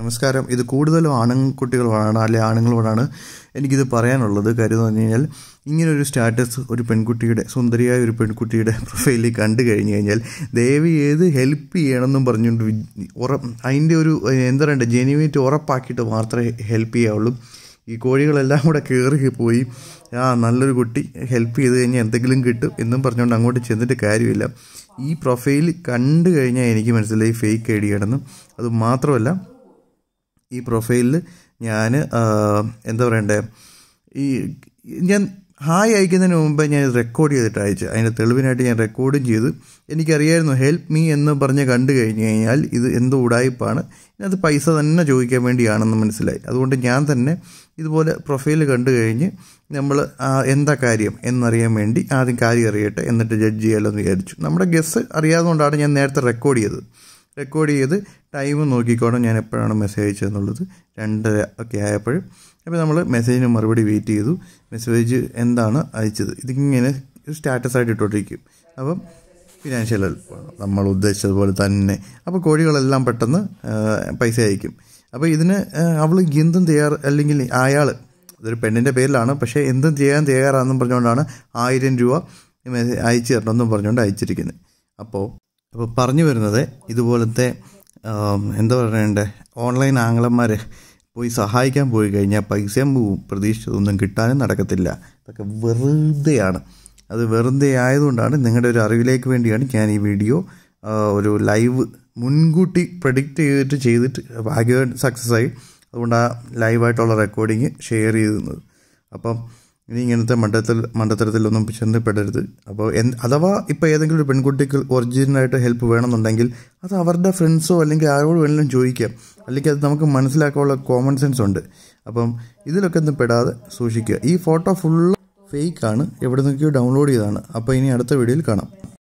നമസ്കാരം ഇത് കൂടുതലും ആൺകുട്ടികളോടാണ് അല്ലെ ആണുങ്ങളോടാണ് എനിക്കിത് പറയാനുള്ളത് കാര്യം എന്ന് പറഞ്ഞു കഴിഞ്ഞാൽ ഇങ്ങനൊരു സ്റ്റാറ്റസ് ഒരു പെൺകുട്ടിയുടെ സുന്ദരിയായ ഒരു പെൺകുട്ടിയുടെ പ്രൊഫൈലിൽ കണ്ടു കഴിഞ്ഞു കഴിഞ്ഞാൽ ദയവി ഏത് ഹെൽപ്പ് ചെയ്യണമെന്നും പറഞ്ഞുകൊണ്ട് ഉറ അതിൻ്റെ ഒരു എന്താ പറയണ്ടേ ജെനുവേറ്റ് ഉറപ്പാക്കിയിട്ട് മാത്രമേ ഹെൽപ്പ് ചെയ്യാവുള്ളൂ ഈ കോഴികളെല്ലാം കൂടെ കയറി പോയി ആ നല്ലൊരു കുട്ടി ഹെൽപ്പ് ചെയ്ത് കഴിഞ്ഞാൽ എന്തെങ്കിലും കിട്ടും എന്നും പറഞ്ഞുകൊണ്ട് അങ്ങോട്ട് ചെന്നിട്ട് കാര്യമില്ല ഈ പ്രൊഫൈൽ കണ്ടു കഴിഞ്ഞാൽ എനിക്ക് മനസ്സിലായി ഫേക്ക് ഐ ഡി ആണെന്നും അത് മാത്രമല്ല ഈ പ്രൊഫൈലിൽ ഞാൻ എന്താ പറയണ്ടേ ഈ ഞാൻ ഹായ് അയക്കുന്നതിന് മുമ്പ് ഞാൻ റെക്കോർഡ് ചെയ്തിട്ട് അയച്ചു അതിൻ്റെ തെളിവിനായിട്ട് ഞാൻ റെക്കോർഡും ചെയ്ത് എനിക്കറിയായിരുന്നു ഹെൽപ്പ് മീ എന്ന് പറഞ്ഞ് കണ്ടു കഴിഞ്ഞു കഴിഞ്ഞാൽ ഇത് എന്ത് ഉടായ്പാണ് ഇതിനകത്ത് പൈസ തന്നെ ചോദിക്കാൻ വേണ്ടിയാണെന്ന് മനസ്സിലായി അതുകൊണ്ട് ഞാൻ തന്നെ ഇതുപോലെ പ്രൊഫൈൽ കണ്ടു കഴിഞ്ഞ് നമ്മൾ എന്താ കാര്യം എന്നറിയാൻ വേണ്ടി ആദ്യം കാര്യം അറിയട്ടെ എന്നിട്ട് ജഡ്ജ് ചെയ്യാമല്ലോ എന്ന് വിചാരിച്ചു നമ്മുടെ ഗസ് അറിയാതുകൊണ്ടാണ് ഞാൻ നേരത്തെ റെക്കോർഡ് ചെയ്തത് റെക്കോർഡ് ചെയ്ത് ടൈം നോക്കിക്കോണം ഞാൻ എപ്പോഴാണ് മെസ്സേജ് അയച്ചതെന്നുള്ളത് രണ്ടര ഒക്കെ ആയപ്പോൾ അപ്പോൾ നമ്മൾ മെസ്സേജിന് മറുപടി വെയിറ്റ് ചെയ്തു മെസ്സേജ് എന്താണ് അയച്ചത് ഇതിങ്ങനെ സ്റ്റാറ്റസ് ആയിട്ട് ഇട്ടോണ്ടിരിക്കും അപ്പം ഫിനാൻഷ്യൽ ഹെൽപ്പാണ് നമ്മൾ ഉദ്ദേശിച്ചതുപോലെ തന്നെ അപ്പോൾ കോഴികളെല്ലാം പെട്ടെന്ന് പൈസ അയക്കും അപ്പോൾ ഇതിന് അവൾ എന്തും തയ്യാർ അല്ലെങ്കിൽ അയാൾ ഇതൊരു പെണ്ണിൻ്റെ പേരിലാണ് പക്ഷേ എന്തും ചെയ്യാൻ തയ്യാറാണെന്നും പറഞ്ഞുകൊണ്ടാണ് ആയിരം രൂപ അയച്ചു തരണമെന്നും പറഞ്ഞുകൊണ്ട് അയച്ചിരിക്കുന്നത് അപ്പോൾ അപ്പോൾ പറഞ്ഞു വരുന്നത് ഇതുപോലത്തെ എന്താ പറയണ്ടേ ഓൺലൈൻ ആംഗ്ലന്മാരെ പോയി സഹായിക്കാൻ പോയി കഴിഞ്ഞാൽ പൈസയും പോവും പ്രതീക്ഷിച്ചതൊന്നും കിട്ടാനും നടക്കത്തില്ല ഇതൊക്കെ വെറുതെയാണ് അത് വെറുതെ ആയതുകൊണ്ടാണ് നിങ്ങളുടെ ഒരു അറിവിലേക്ക് വേണ്ടിയാണ് ഞാൻ ഈ വീഡിയോ ഒരു ലൈവ് മുൻകൂട്ടി പ്രഡിക്റ്റ് ചെയ്തിട്ട് ചെയ്തിട്ട് ഭാഗ്യവാൻ സക്സസ് ആയി അതുകൊണ്ട് ആ ലൈവായിട്ടുള്ള റെക്കോർഡിങ് ഷെയർ ചെയ്തിരുന്നത് അപ്പം ഇനി ഇങ്ങനത്തെ മണ്ടത്തൽ മണ്ടത്തരത്തിലൊന്നും ചെന്നപ്പെടരുത് അപ്പോൾ എന്ത് അഥവാ ഇപ്പോൾ ഏതെങ്കിലും ഒരു പെൺകുട്ടിക്ക് ഒറിജിനലായിട്ട് ഹെൽപ്പ് വേണമെന്നുണ്ടെങ്കിൽ അത് അവരുടെ ഫ്രണ്ട്സോ അല്ലെങ്കിൽ ആരോട് വേണമെങ്കിലും ചോദിക്കാം അല്ലെങ്കിൽ അത് നമുക്ക് മനസ്സിലാക്കാനുള്ള കോമൺ സെൻസ് ഉണ്ട് അപ്പം ഇതിലൊക്കെ ഒന്നും പെടാതെ സൂക്ഷിക്കുക ഈ ഫോട്ടോ ഫുള്ള് ഫേക്കാണ് എവിടെ നിന്നൊക്കെയോ ഡൗൺലോഡ് ചെയ്തതാണ് അപ്പോൾ ഇനി അടുത്ത വീഡിയോയിൽ കാണാം